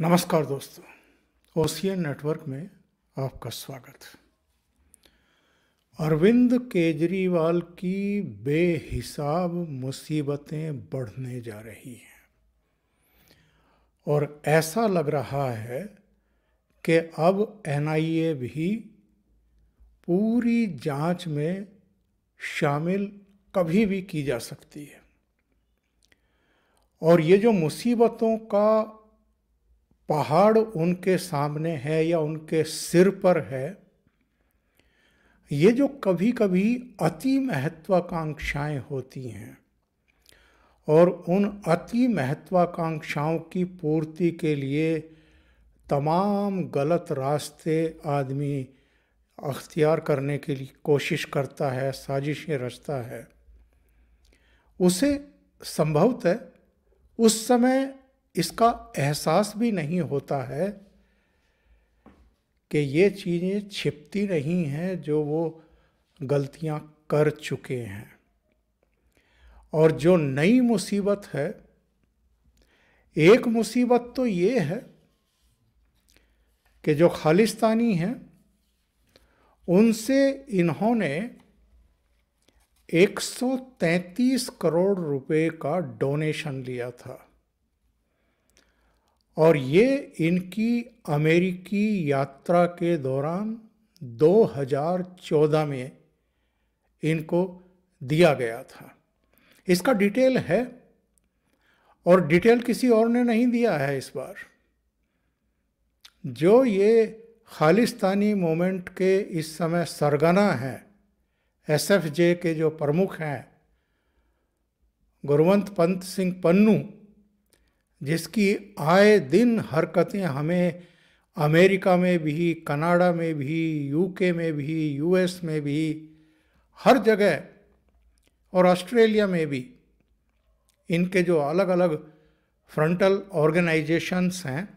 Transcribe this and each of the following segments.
नमस्कार दोस्तों ocean network में आपका स्वागत अरविंद केजरीवाल की बेहिसाब मुसीबतें बढ़ने जा रही हैं और ऐसा लग रहा है कि अब एनआईए भी पूरी जांच में शामिल कभी भी की जा सकती है और ये जो मुसीबतों का पहाड़ उनके सामने है या उनके सिर पर है ये जो कभी कभी अति महत्वाकांक्षाएं होती हैं और उन अति महत्वाकांक्षाओं की पूर्ति के लिए तमाम गलत रास्ते आदमी अख्तियार करने के लिए कोशिश करता है साजिशें रचता है उसे संभवतः उस समय इसका एहसास भी नहीं होता है कि ये चीज़ें छिपती नहीं हैं जो वो गलतियां कर चुके हैं और जो नई मुसीबत है एक मुसीबत तो ये है कि जो खालिस्तानी हैं उनसे इन्होंने 133 करोड़ रुपए का डोनेशन लिया था और ये इनकी अमेरिकी यात्रा के दौरान 2014 में इनको दिया गया था इसका डिटेल है और डिटेल किसी और ने नहीं दिया है इस बार जो ये खालिस्तानी मोमेंट के इस समय सरगना हैं एसएफजे के जो प्रमुख हैं गुरुवंत पंत सिंह पन्नू जिसकी आए दिन हरकतें हमें अमेरिका में भी कनाडा में भी यूके में भी यूएस में भी हर जगह और ऑस्ट्रेलिया में भी इनके जो अलग अलग फ्रंटल ऑर्गेनाइजेशंस हैं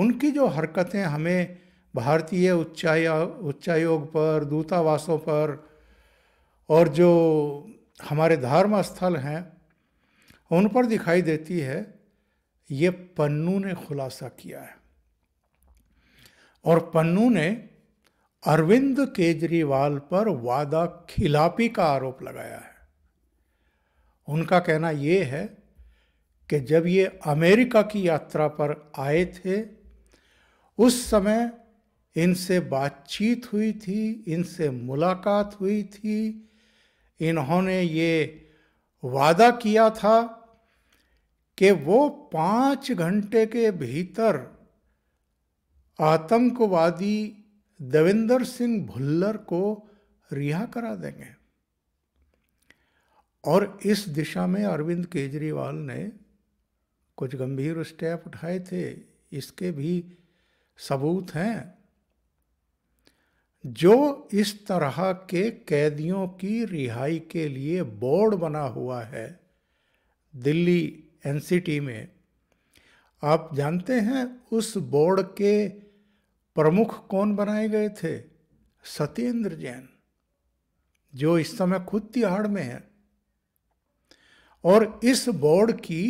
उनकी जो हरकतें हमें भारतीय उच्चाया उच्चायोग पर दूतावासों पर और जो हमारे धर्म स्थल हैं उन पर दिखाई देती है ये पन्नू ने खुलासा किया है और पन्नू ने अरविंद केजरीवाल पर वादा खिलाफी का आरोप लगाया है उनका कहना ये है कि जब ये अमेरिका की यात्रा पर आए थे उस समय इनसे बातचीत हुई थी इनसे मुलाकात हुई थी इन्होंने ये वादा किया था कि वो पाँच घंटे के भीतर आतंकवादी देवेंद्र सिंह भुल्लर को रिहा करा देंगे और इस दिशा में अरविंद केजरीवाल ने कुछ गंभीर स्टेप उठाए थे इसके भी सबूत हैं जो इस तरह के कैदियों की रिहाई के लिए बोर्ड बना हुआ है दिल्ली एन में आप जानते हैं उस बोर्ड के प्रमुख कौन बनाए गए थे सत्येंद्र जैन जो इस समय खुद तिहाड़ में है और इस बोर्ड की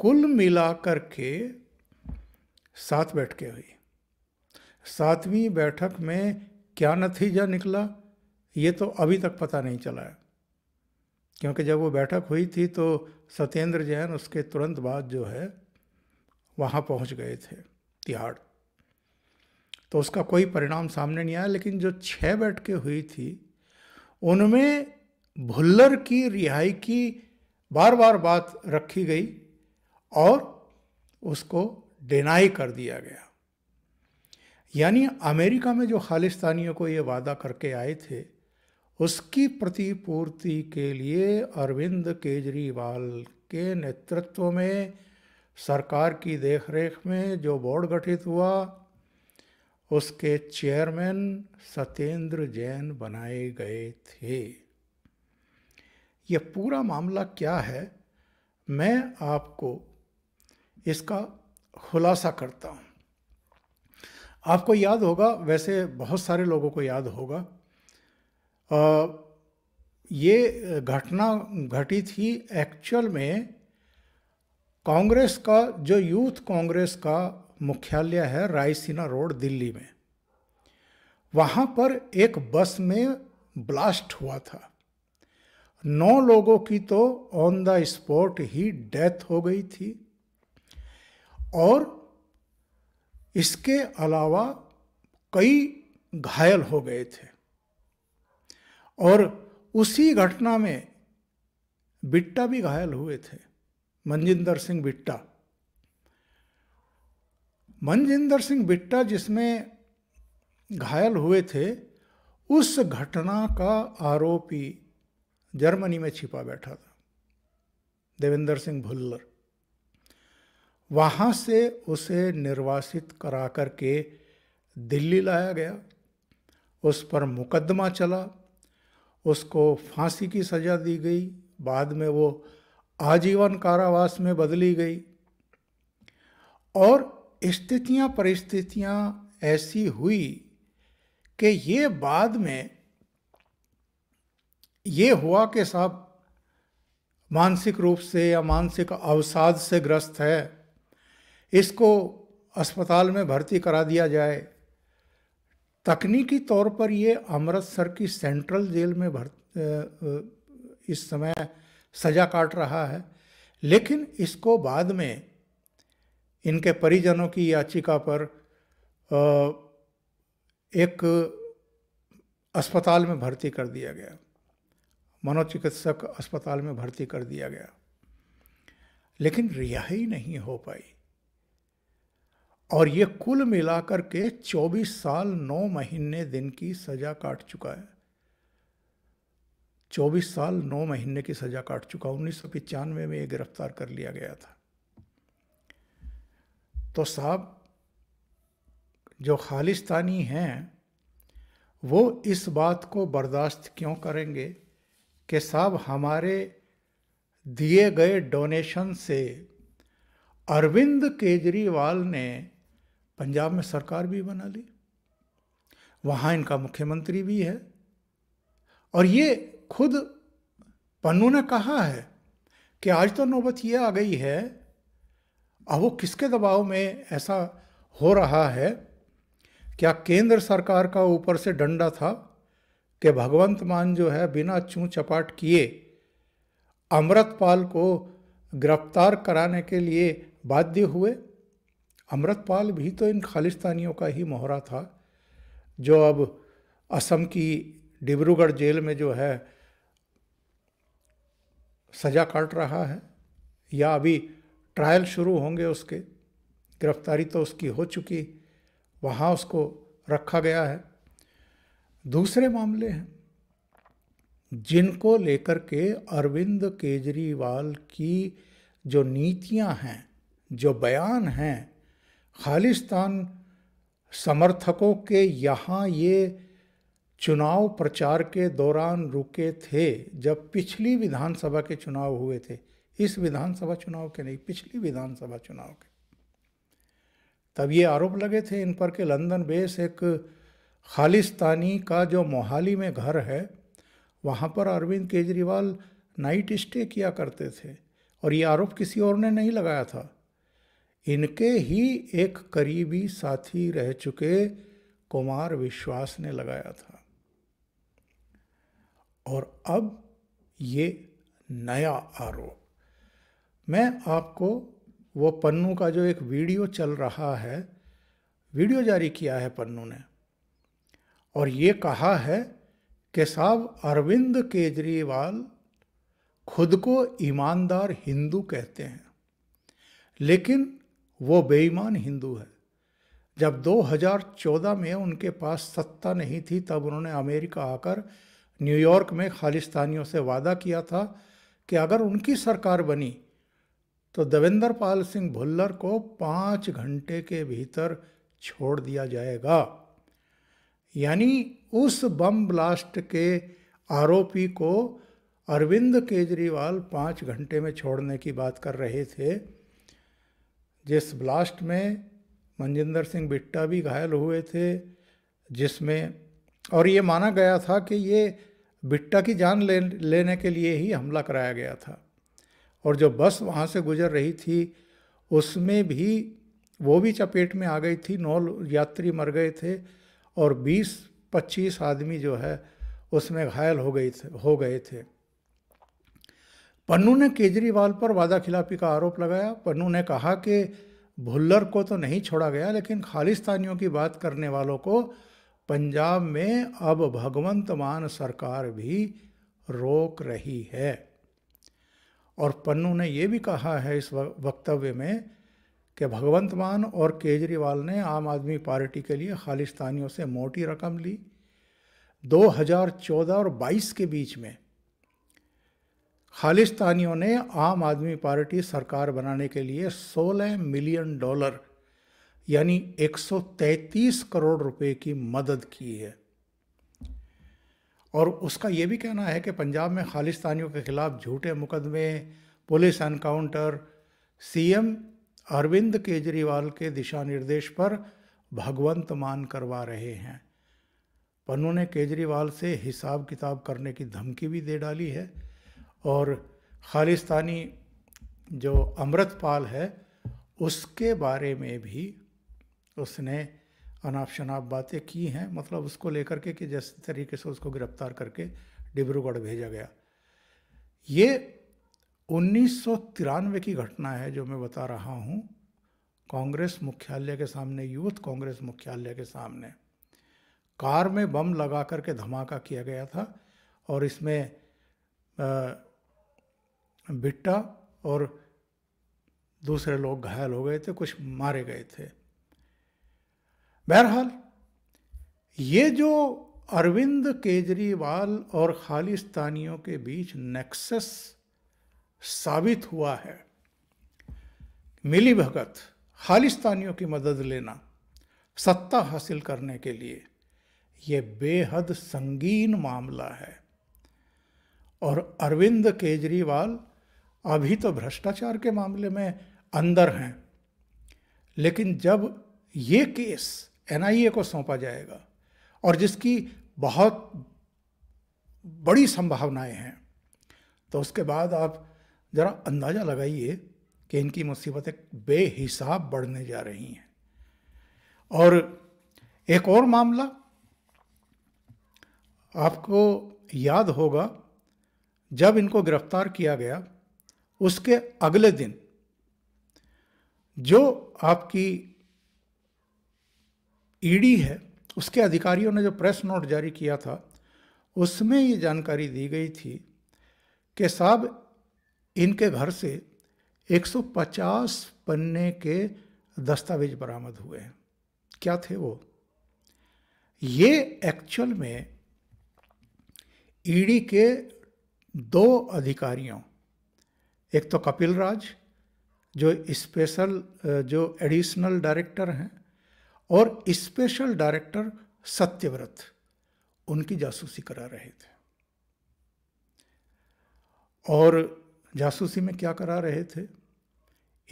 कुल मिलाकर के सात बैठकें हुई सातवीं बैठक में क्या नतीजा निकला ये तो अभी तक पता नहीं चला है क्योंकि जब वो बैठक हुई थी तो सत्येंद्र जैन उसके तुरंत बाद जो है वहाँ पहुँच गए थे तिहाड़ तो उसका कोई परिणाम सामने नहीं आया लेकिन जो छः बैठकें हुई थी उनमें भुल्लर की रिहाई की बार बार बात रखी गई और उसको डिनाई कर दिया गया यानी अमेरिका में जो खालिस्तानियों को ये वादा करके आए थे उसकी प्रतिपूर्ति के लिए अरविंद केजरीवाल के नेतृत्व में सरकार की देखरेख में जो बोर्ड गठित हुआ उसके चेयरमैन सत्येंद्र जैन बनाए गए थे ये पूरा मामला क्या है मैं आपको इसका खुलासा करता हूँ आपको याद होगा वैसे बहुत सारे लोगों को याद होगा ये घटना घटी थी एक्चुअल में कांग्रेस का जो यूथ कांग्रेस का मुख्यालय है रायसीना रोड दिल्ली में वहाँ पर एक बस में ब्लास्ट हुआ था नौ लोगों की तो ऑन द स्पॉट ही डेथ हो गई थी और इसके अलावा कई घायल हो गए थे और उसी घटना में बिट्टा भी घायल हुए थे मनजिंदर सिंह बिट्टा मनजिंदर सिंह बिट्टा जिसमें घायल हुए थे उस घटना का आरोपी जर्मनी में छिपा बैठा था देवेंद्र सिंह भुल्लर वहाँ से उसे निर्वासित करा करके दिल्ली लाया गया उस पर मुकदमा चला उसको फांसी की सज़ा दी गई बाद में वो आजीवन कारावास में बदली गई और स्थितियां परिस्थितियां ऐसी हुई कि ये बाद में ये हुआ कि साहब मानसिक रूप से या मानसिक अवसाद से ग्रस्त है इसको अस्पताल में भर्ती करा दिया जाए तकनीकी तौर पर ये अमृतसर की सेंट्रल जेल में भर इस समय सजा काट रहा है लेकिन इसको बाद में इनके परिजनों की याचिका पर एक अस्पताल में भर्ती कर दिया गया मनोचिकित्सक अस्पताल में भर्ती कर दिया गया लेकिन रिहाई नहीं हो पाई और ये कुल मिलाकर के 24 साल 9 महीने दिन की सज़ा काट चुका है 24 साल 9 महीने की सज़ा काट चुका उन्नीस सौ में ये गिरफ्तार कर लिया गया था तो साहब जो खालिस्तानी हैं वो इस बात को बर्दाश्त क्यों करेंगे कि साहब हमारे दिए गए डोनेशन से अरविंद केजरीवाल ने पंजाब में सरकार भी बना ली वहाँ इनका मुख्यमंत्री भी है और ये खुद पन्नू ने कहा है कि आज तो नौबत ये आ गई है अब वो किसके दबाव में ऐसा हो रहा है क्या केंद्र सरकार का ऊपर से डंडा था कि भगवंत मान जो है बिना चू चपाट किए अमृतपाल को गिरफ्तार कराने के लिए बाध्य हुए अमृतपाल भी तो इन खालिस्तानियों का ही मोहरा था जो अब असम की डिब्रूगढ़ जेल में जो है सज़ा काट रहा है या अभी ट्रायल शुरू होंगे उसके गिरफ्तारी तो उसकी हो चुकी वहाँ उसको रखा गया है दूसरे मामले हैं जिनको लेकर के अरविंद केजरीवाल की जो नीतियाँ हैं जो बयान हैं खालिस्तान समर्थकों के यहाँ ये चुनाव प्रचार के दौरान रुके थे जब पिछली विधानसभा के चुनाव हुए थे इस विधानसभा चुनाव के नहीं पिछली विधानसभा चुनाव के तब ये आरोप लगे थे इन पर कि लंदन बेस एक खालिस्तानी का जो मोहाली में घर है वहाँ पर अरविंद केजरीवाल नाइट स्टे किया करते थे और ये आरोप किसी और ने नहीं लगाया था इनके ही एक करीबी साथी रह चुके कुमार विश्वास ने लगाया था और अब ये नया आरोप मैं आपको वो पन्नू का जो एक वीडियो चल रहा है वीडियो जारी किया है पन्नू ने और ये कहा है कि साहब अरविंद केजरीवाल खुद को ईमानदार हिंदू कहते हैं लेकिन वो बेईमान हिंदू है जब 2014 में उनके पास सत्ता नहीं थी तब उन्होंने अमेरिका आकर न्यूयॉर्क में खालिस्तानियों से वादा किया था कि अगर उनकी सरकार बनी तो देवेंद्र पाल सिंह भुल्लर को पाँच घंटे के भीतर छोड़ दिया जाएगा यानी उस बम ब्लास्ट के आरोपी को अरविंद केजरीवाल पाँच घंटे में छोड़ने की बात कर रहे थे जिस ब्लास्ट में मनजिंदर सिंह बिट्टा भी घायल हुए थे जिसमें और ये माना गया था कि ये बिट्टा की जान ले लेने के लिए ही हमला कराया गया था और जो बस वहाँ से गुजर रही थी उसमें भी वो भी चपेट में आ गई थी नौ यात्री मर गए थे और 20-25 आदमी जो है उसमें घायल हो गई थे हो गए थे पन्नू ने केजरीवाल पर वादा खिलाफी का आरोप लगाया पन्नू ने कहा कि भुल्लर को तो नहीं छोड़ा गया लेकिन खालिस्तानियों की बात करने वालों को पंजाब में अब भगवंत मान सरकार भी रोक रही है और पन्नू ने ये भी कहा है इस वक्तव्य में कि भगवंत मान और केजरीवाल ने आम आदमी पार्टी के लिए खालिस्तानियों से मोटी रकम ली 2014 और 22 के बीच में खालिस्तानियों ने आम आदमी पार्टी सरकार बनाने के लिए 16 मिलियन डॉलर यानी 133 करोड़ रुपए की मदद की है और उसका ये भी कहना है कि पंजाब में खालिस्तानियों के खिलाफ झूठे मुकदमे police encounter CM Arvind Kejriwal के दिशा निर्देश पर भगवंत मान करवा रहे हैं पन्नू ने केजरीवाल से हिसाब किताब करने की धमकी भी दे डाली है और खालिस्तानी जो अमृतपाल है उसके बारे में भी उसने अनाप शनाप बातें की हैं मतलब उसको लेकर के कि जैसे तरीके से उसको गिरफ्तार करके डिब्रूगढ़ भेजा गया ये उन्नीस की घटना है जो मैं बता रहा हूँ कांग्रेस मुख्यालय के सामने यूथ कांग्रेस मुख्यालय के सामने कार में बम लगा करके धमाका किया गया था और इसमें बिट्टा और दूसरे लोग घायल हो गए थे कुछ मारे गए थे बहरहाल ये जो अरविंद केजरीवाल और खालिस्तानियों के बीच नेक्सस साबित हुआ है मिली भगत खालिस्तानियों की मदद लेना सत्ता हासिल करने के लिए ये बेहद संगीन मामला है और अरविंद केजरीवाल अभी तो भ्रष्टाचार के मामले में अंदर हैं लेकिन जब ये केस एनआईए को सौंपा जाएगा और जिसकी बहुत बड़ी संभावनाएं हैं तो उसके बाद आप ज़रा अंदाज़ा लगाइए कि इनकी मुसीबतें बेहिसाब बढ़ने जा रही हैं और एक और मामला आपको याद होगा जब इनको गिरफ्तार किया गया उसके अगले दिन जो आपकी ईडी है उसके अधिकारियों ने जो प्रेस नोट जारी किया था उसमें ये जानकारी दी गई थी कि साहब इनके घर से 150 पन्ने के दस्तावेज बरामद हुए हैं क्या थे वो ये एक्चुअल में ईडी के दो अधिकारियों एक तो कपिल राज जो स्पेशल जो एडिशनल डायरेक्टर हैं और स्पेशल डायरेक्टर सत्यव्रत उनकी जासूसी करा रहे थे और जासूसी में क्या करा रहे थे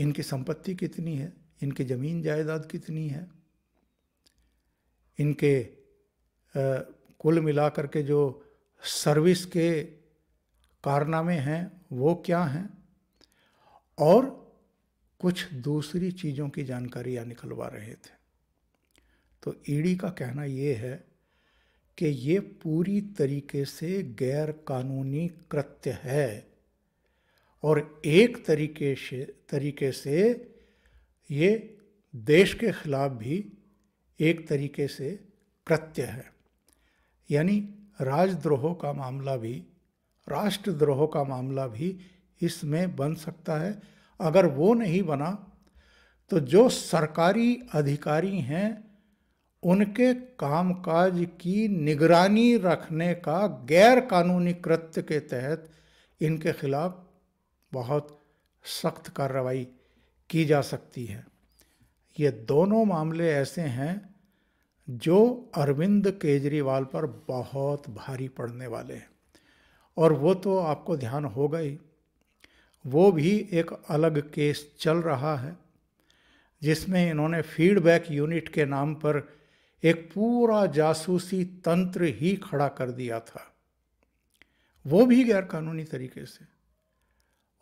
इनकी संपत्ति कितनी है इनकी ज़मीन जायदाद कितनी है इनके आ, कुल मिलाकर के जो सर्विस के कारनामे हैं वो क्या हैं और कुछ दूसरी चीज़ों की जानकारियाँ निकलवा रहे थे तो ईडी का कहना ये है कि ये पूरी तरीके से गैर कानूनी कृत्य है और एक तरीके से तरीके से ये देश के खिलाफ भी एक तरीके से कृत्य है यानी राजद्रोह का मामला भी राष्ट्रद्रोह का मामला भी इसमें बन सकता है अगर वो नहीं बना तो जो सरकारी अधिकारी हैं उनके कामकाज की निगरानी रखने का गैर कानूनी कृत्य के तहत इनके खिलाफ बहुत सख्त कार्रवाई की जा सकती है ये दोनों मामले ऐसे हैं जो अरविंद केजरीवाल पर बहुत भारी पड़ने वाले हैं और वो तो आपको ध्यान होगा ही वो भी एक अलग केस चल रहा है जिसमें इन्होंने फीडबैक यूनिट के नाम पर एक पूरा जासूसी तंत्र ही खड़ा कर दिया था वो भी गैरकानूनी तरीके से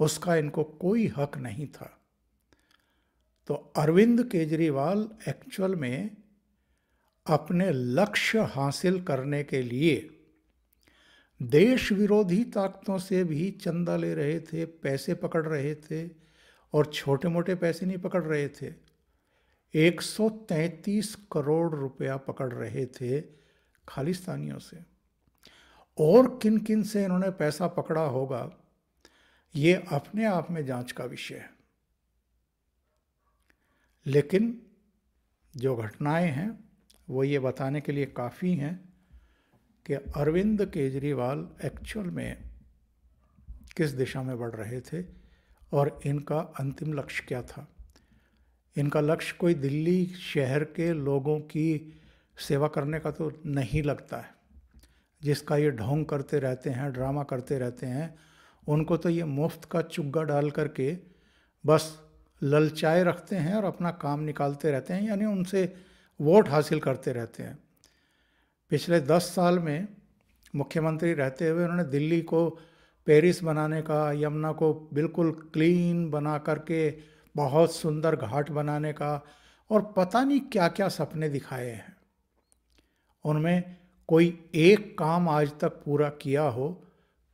उसका इनको कोई हक नहीं था तो अरविंद केजरीवाल एक्चुअल में अपने लक्ष्य हासिल करने के लिए देश विरोधी ताकतों से भी चंदा ले रहे थे पैसे पकड़ रहे थे और छोटे मोटे पैसे नहीं पकड़ रहे थे 133 करोड़ रुपया पकड़ रहे थे खालिस्तानियों से और किन किन से इन्होंने पैसा पकड़ा होगा ये अपने आप में जांच का विषय है लेकिन जो घटनाएं हैं वो ये बताने के लिए काफ़ी हैं कि अरविंद केजरीवाल एक्चुअल में किस दिशा में बढ़ रहे थे और इनका अंतिम लक्ष्य क्या था इनका लक्ष्य कोई दिल्ली शहर के लोगों की सेवा करने का तो नहीं लगता है जिसका ये ढोंग करते रहते हैं ड्रामा करते रहते हैं उनको तो ये मुफ्त का चुग्गा डाल करके बस ललचाए रखते हैं और अपना काम निकालते रहते हैं यानी उनसे वोट हासिल करते रहते हैं पिछले दस साल में मुख्यमंत्री रहते हुए उन्होंने दिल्ली को पेरिस बनाने का यमुना को बिल्कुल क्लीन बना करके बहुत सुंदर घाट बनाने का और पता नहीं क्या क्या सपने दिखाए हैं उनमें कोई एक काम आज तक पूरा किया हो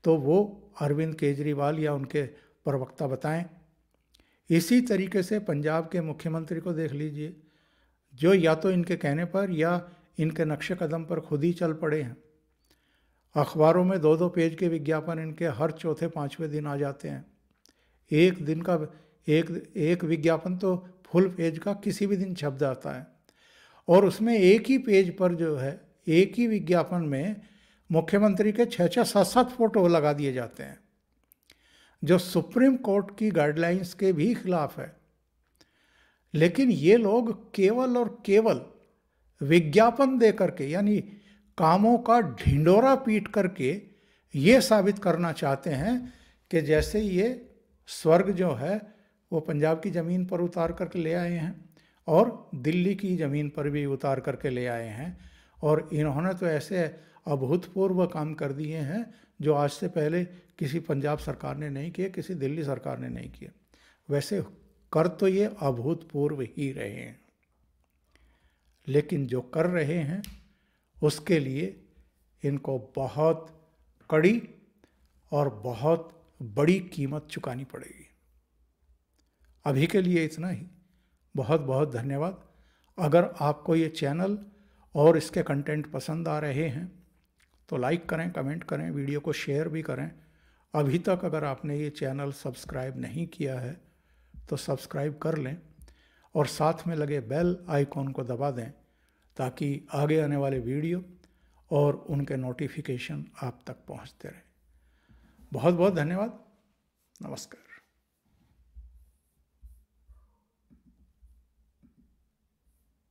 तो वो अरविंद केजरीवाल या उनके प्रवक्ता बताएं इसी तरीके से पंजाब के मुख्यमंत्री को देख लीजिए जो या तो इनके कहने पर या इनके नक्शे कदम पर खुद ही चल पड़े हैं अखबारों में दो दो पेज के विज्ञापन इनके हर चौथे पाँचवें दिन आ जाते हैं एक दिन का एक एक विज्ञापन तो फुल पेज का किसी भी दिन छप जाता है और उसमें एक ही पेज पर जो है एक ही विज्ञापन में मुख्यमंत्री के छः छः सात सात फोटो लगा दिए जाते हैं जो सुप्रीम कोर्ट की गाइडलाइंस के भी खिलाफ है लेकिन ये लोग केवल और केवल विज्ञापन दे करके यानी कामों का ढिंडोरा पीट करके ये साबित करना चाहते हैं कि जैसे ये स्वर्ग जो है वो पंजाब की ज़मीन पर उतार करके ले आए हैं और दिल्ली की ज़मीन पर भी उतार करके ले आए हैं और इन्होंने तो ऐसे अभूतपूर्व काम कर दिए हैं जो आज से पहले किसी पंजाब सरकार ने नहीं किए किसी दिल्ली सरकार ने नहीं किए वैसे कर तो ये अभूतपूर्व ही रहे हैं लेकिन जो कर रहे हैं उसके लिए इनको बहुत कड़ी और बहुत बड़ी कीमत चुकानी पड़ेगी अभी के लिए इतना ही बहुत बहुत धन्यवाद अगर आपको ये चैनल और इसके कंटेंट पसंद आ रहे हैं तो लाइक करें कमेंट करें वीडियो को शेयर भी करें अभी तक अगर आपने ये चैनल सब्सक्राइब नहीं किया है तो सब्सक्राइब कर लें और साथ में लगे बेल आइकॉन को दबा दें ताकि आगे आने वाले वीडियो और उनके नोटिफिकेशन आप तक पहुंचते रहे बहुत बहुत धन्यवाद नमस्कार